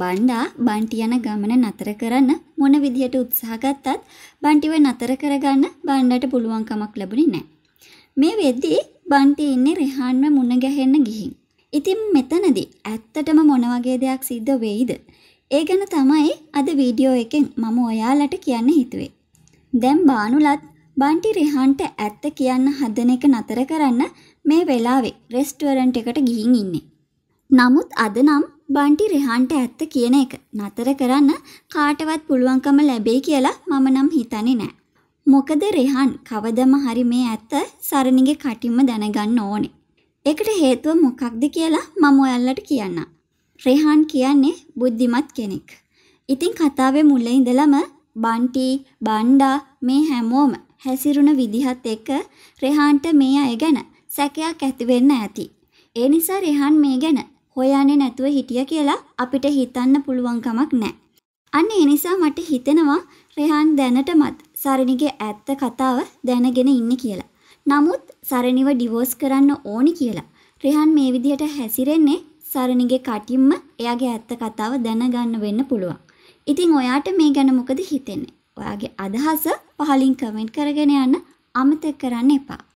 බණ්ඩා බන්ටි යන ගමන නතර කරන්න මොන විදිහට උත්සාහ ගත්තත් බන්ටිව නතර කරගන්න බණ්ඩට පුළුවන් කමක් ලැබුණේ නැහැ. මේ වෙද්දී බන්ටි ඉන්නේ රිහාන්ව මුණ ගැහෙන්න ගිහින්. ඉතින් මෙතනදී ඇත්තටම මොන වගේ දෙයක් සිද්ධ වෙයිද? ඒ ගැන තමයි අද වීඩියෝ එකෙන් මම ඔයාලට කියන්න හිතුවේ. දැන් බානුලත් බන්ටි රිහන්ට ඇත්ත කියන්න හදන එක නතර කරන්න මේ වෙලාවේ රෙස්ටුවරන්ට් එකට ගිහින් ඉන්නේ. නමුත් අද නම් බන්ටි රෙහන්ට ඇත්ත කියන එක නතර කරන්න කාටවත් පුළුවන්කම ලැබෙයි කියලා මම නම් හිතන්නේ නෑ. මොකද රෙහන් කවදම හරි මේ ඇත්ත සරණිගේ කටින්ම දැනගන්න ඕනේ. ඒකට හේතුව මොකක්ද කියලා මම ඔයාලට කියන්න. රෙහන් කියන්නේ බුද්ධිමත් කෙනෙක්. ඉතින් කතාවේ මුල ඉඳලම බන්ටි, බණ්ඩා මේ හැමෝම හැසිරුණ විදිහත් එක්ක රෙහන්ට මේ අය ගැන සැකයක් ඇති වෙන්න ඇති. ඒ නිසා රෙහන් මේ ගැන හොයන්නේ නැතුව හිටිය කියලා අපිට හිතන්න පුළුවන් කමක් නැහැ. අන්න ඒ නිසා මට හිතෙනවා රෙහාන් දැනටමත් සරණිගේ ඇත්ත කතාව දැනගෙන ඉන්නේ කියලා. නමුත් සරණිව ඩිවෝස් කරන්න ඕනි කියලා. රෙහාන් මේ විදිහට හැසිරෙන්නේ සරණිගේ කටින්ම එයාගේ ඇත්ත කතාව දැනගන්න වෙන්න පුළුවන්. ඉතින් ඔයාට මේ ගැන මොකද හිතෙන්නේ? ඔයාගේ අදහස පහලින් කමෙන්ට් කරගෙන යන්න අමතක කරන්න එපා.